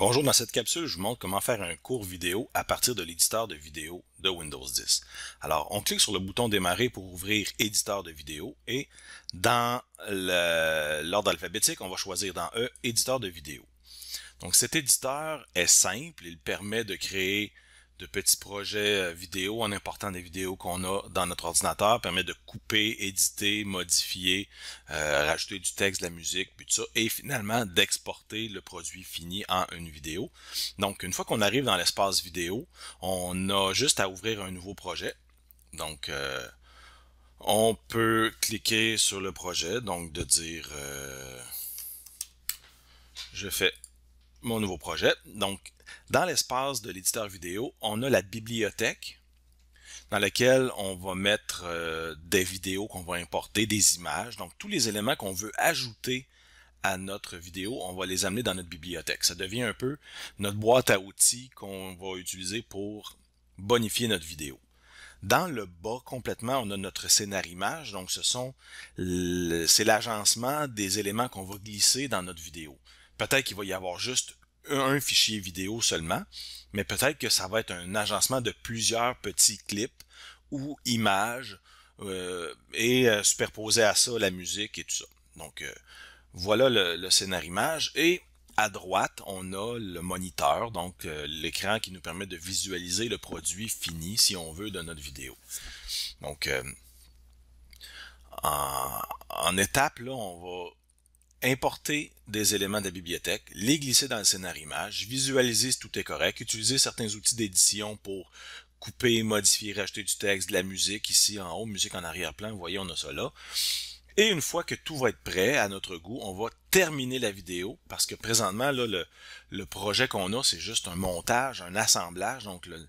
Bonjour, dans cette capsule, je vous montre comment faire un cours vidéo à partir de l'éditeur de vidéo de Windows 10. Alors, on clique sur le bouton Démarrer pour ouvrir Éditeur de vidéo et dans l'ordre alphabétique, on va choisir dans E, Éditeur de vidéo. Donc, cet éditeur est simple, il permet de créer de petits projets euh, vidéo en important des vidéos qu'on a dans notre ordinateur, permet de couper, éditer, modifier, euh, rajouter du texte, de la musique, puis tout ça, et finalement d'exporter le produit fini en une vidéo. Donc une fois qu'on arrive dans l'espace vidéo, on a juste à ouvrir un nouveau projet. Donc euh, on peut cliquer sur le projet, donc de dire je fais mon nouveau projet. Donc, dans l'espace de l'éditeur vidéo, on a la bibliothèque dans laquelle on va mettre euh, des vidéos qu'on va importer, des images. Donc, tous les éléments qu'on veut ajouter à notre vidéo, on va les amener dans notre bibliothèque. Ça devient un peu notre boîte à outils qu'on va utiliser pour bonifier notre vidéo. Dans le bas, complètement, on a notre scénario image. Donc, ce sont c'est l'agencement des éléments qu'on va glisser dans notre vidéo. Peut-être qu'il va y avoir juste un fichier vidéo seulement, mais peut-être que ça va être un agencement de plusieurs petits clips ou images euh, et euh, superposer à ça la musique et tout ça. Donc euh, voilà le, le scénario image et à droite, on a le moniteur, donc l'écran qui nous permet de visualiser le produit fini, si on veut, de notre vidéo. Donc, en, en étape, là, on va importer des éléments de la bibliothèque, les glisser dans le scénario image, visualiser si tout est correct, utiliser certains outils d'édition pour couper, modifier, rajouter du texte, de la musique ici en haut, musique en arrière-plan, vous voyez, on a ça là. Et une fois que tout va être prêt à notre goût, on va terminer la vidéo parce que présentement, là, le, le projet qu'on a, c'est juste un montage, un assemblage. Donc, le,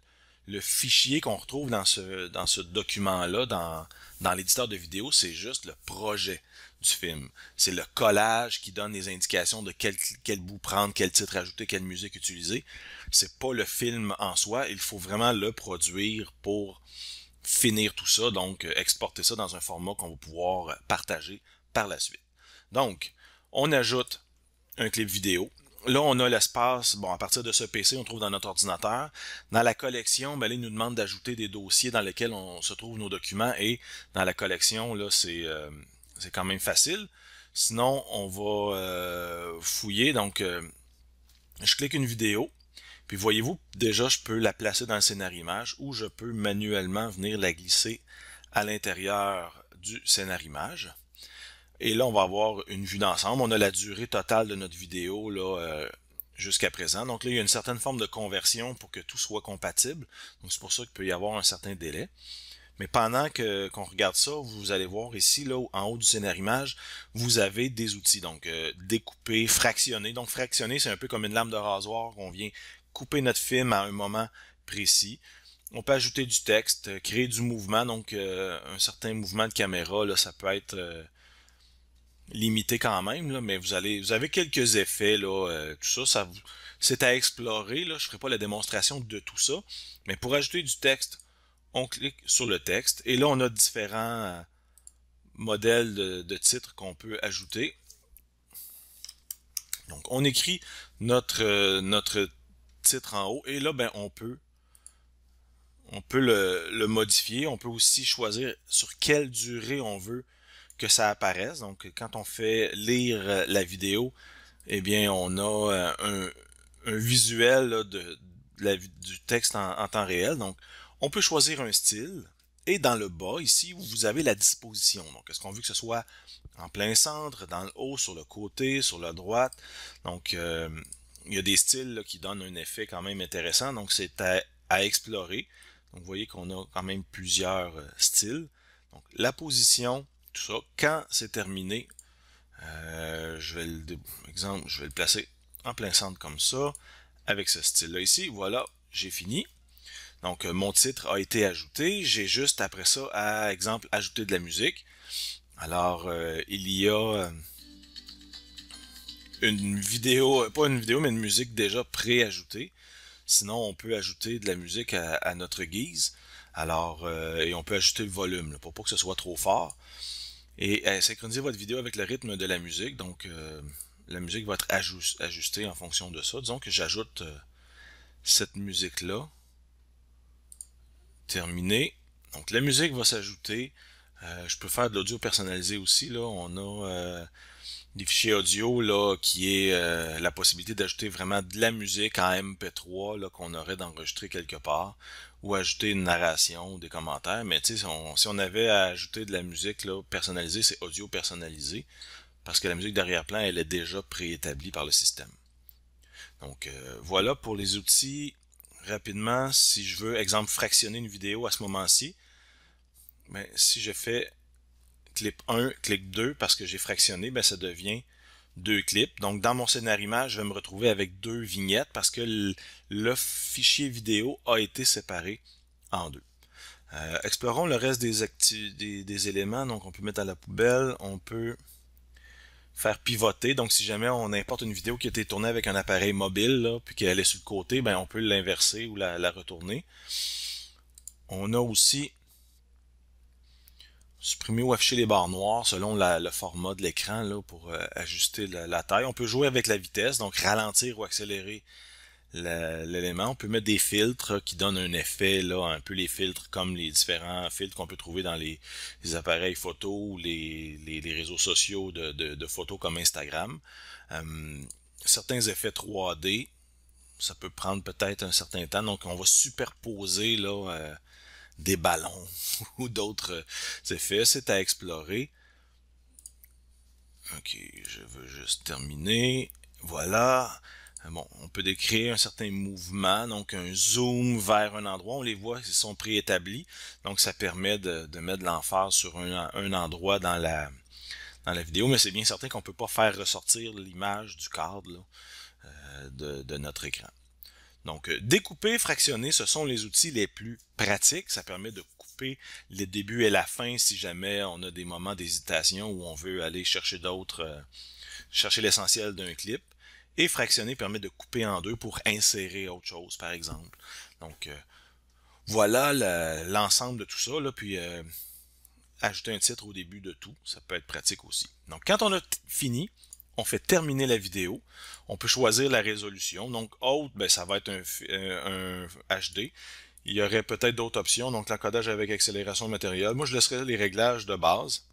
le fichier qu'on retrouve dans ce, dans ce document-là, dans, dans l'éditeur de vidéo, c'est juste le projet du film. C'est le collage qui donne les indications de quel, quel bout prendre, quel titre ajouter, quelle musique utiliser. C'est pas le film en soi. Il faut vraiment le produire pour finir tout ça, donc euh, exporter ça dans un format qu'on va pouvoir partager par la suite. Donc, on ajoute un clip vidéo là, on a l'espace, bon, à partir de ce PC, on trouve dans notre ordinateur. Dans la collection, ben, il nous demande d'ajouter des dossiers dans lesquels on se trouve nos documents et dans la collection, là, c'est euh, quand même facile. Sinon, on va euh, fouiller. Donc, euh, je clique une vidéo. Puis voyez-vous, déjà, je peux la placer dans le scénario image ou je peux manuellement venir la glisser à l'intérieur du scénario image. Et là, on va avoir une vue d'ensemble. On a la durée totale de notre vidéo là, euh, jusqu'à présent. Donc là, il y a une certaine forme de conversion pour que tout soit compatible. Donc c'est pour ça qu'il peut y avoir un certain délai. Mais pendant que qu'on regarde ça, vous allez voir ici, là, en haut du scénario image, vous avez des outils. Donc euh, découper, fractionner. Donc fractionner, c'est un peu comme une lame de rasoir. On vient couper notre film à un moment précis. On peut ajouter du texte, créer du mouvement, donc euh, un certain mouvement de caméra, là, ça peut être limité quand même, là, mais vous allez, vous avez quelques effets, là, euh, tout ça, ça c'est à explorer. Là, je ne ferai pas la démonstration de tout ça, mais pour ajouter du texte, on clique sur le texte et là, on a différents euh, modèles de, titres qu'on peut ajouter. Donc, on écrit notre, euh, notre titre en haut et là, ben, on peut, on peut le, le modifier. On peut aussi choisir sur quelle durée on veut ça apparaisse. Donc, quand on fait lire euh, la vidéo, eh bien, on a euh, un, visuel de, la, du texte en, temps réel. Donc, on peut choisir un style. Et dans le bas, ici, vous avez la disposition. Donc, est-ce qu'on veut que ce soit en plein centre, dans le haut, sur le côté, sur la droite? Donc, euh, il y a des styles qui donnent un effet quand même intéressant. Donc, c'est à, explorer. Donc, vous voyez qu'on a quand même plusieurs styles. Donc, la position, tout ça. Quand c'est terminé, euh, je vais le, je vais le placer en plein centre comme ça, avec ce style-là ici. Voilà, j'ai fini. Donc, euh, mon titre a été ajouté. J'ai juste après ça, à exemple, ajouté de la musique. Alors, euh, il y a une vidéo, pas une vidéo, mais une musique déjà pré-ajoutée. Sinon, on peut ajouter de la musique à, notre guise. Alors, et on peut ajouter le volume, pour pas que ce soit trop fort. Et euh, synchronisez votre vidéo avec le rythme de la musique. Donc, euh, la musique va être ajustée en fonction de ça. Disons que j'ajoute euh, cette musique-là. Terminé. Donc, la musique va s'ajouter euh, je peux faire de l'audio personnalisé aussi. Là. On a euh, des fichiers audio là, qui est euh, la possibilité d'ajouter vraiment de la musique en MP3 qu'on aurait d'enregistrer quelque part ou ajouter une narration ou des commentaires. Mais si on, si on avait à ajouter de la musique là, personnalisée, c'est audio personnalisé parce que la musique d'arrière-plan, elle est déjà préétablie par le système. Donc voilà pour les outils. Rapidement, si je veux, exemple, fractionner une vidéo à ce moment-ci, si je fais clip 1, clip 2, parce que j'ai fractionné, ben ça devient deux clips. Donc, dans mon scénario image, je vais me retrouver avec deux vignettes parce que le, fichier vidéo a été séparé en deux. Euh, explorons le reste des, des, éléments. Donc, on peut mettre à la poubelle, on peut faire pivoter. Donc, si jamais on importe une vidéo qui a été tournée avec un appareil mobile, là, puis qu'elle est sur le côté, ben, on peut l'inverser ou la, la, retourner. On a aussi supprimer ou afficher les barres noires selon le format de l'écran là, pour euh, ajuster la, taille. On peut jouer avec la vitesse, donc ralentir ou accélérer l'élément. On peut mettre des filtres qui donnent un effet, là, un peu les filtres comme les différents filtres qu'on peut trouver dans les, appareils photo ou les, réseaux sociaux de, photos comme Instagram. Euh, certains effets 3D, ça peut prendre peut-être un certain temps, donc on va superposer là, euh, des ballons ou d'autres euh, effets. C'est à explorer. Ok, je veux juste terminer. Voilà. Bon, on peut décrire un certain mouvement, donc un zoom vers un endroit. On les voit, ils sont préétablis. Donc, ça permet de, de mettre l'emphase sur un, endroit dans la, dans la vidéo. Mais c'est bien certain qu'on ne peut pas faire ressortir l'image du cadre euh, de notre écran. Donc, euh, découper, fractionner, ce sont les outils les plus pratiques. Ça permet de couper les débuts et la fin si jamais on a des moments d'hésitation où on veut aller chercher d'autres, euh, chercher l'essentiel d'un clip. Et fractionner permet de couper en deux pour insérer autre chose, par exemple. Donc, euh, voilà l'ensemble de tout ça. Là, puis, ajouter un titre au début de tout, ça peut être pratique aussi. Donc, quand on a fini, on fait terminer la vidéo. On peut choisir la résolution. Donc, haute, ben, ça va être un, HD. Euh, Il y aurait peut-être d'autres options, donc l'encodage avec accélération de matériel. Moi, je laisserai les réglages de base.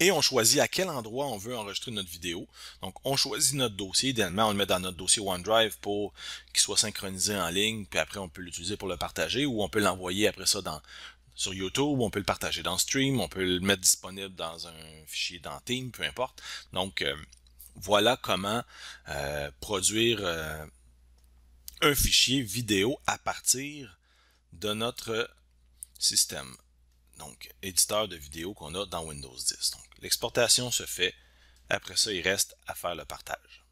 Et on choisit à quel endroit on veut enregistrer notre vidéo. Donc, on choisit notre dossier. Idéalement, on le met dans notre dossier OneDrive pour qu'il soit synchronisé en ligne. Puis après, on peut l'utiliser pour le partager ou on peut l'envoyer après ça sur YouTube, on peut le partager dans Stream, on peut le mettre disponible dans un fichier dans Team, peu importe. Donc, euh, voilà comment euh, produire euh, un fichier vidéo à partir de notre système. Donc, éditeur de vidéo qu'on a dans Windows 10. Donc, l'exportation se fait. Après ça, il reste à faire le partage.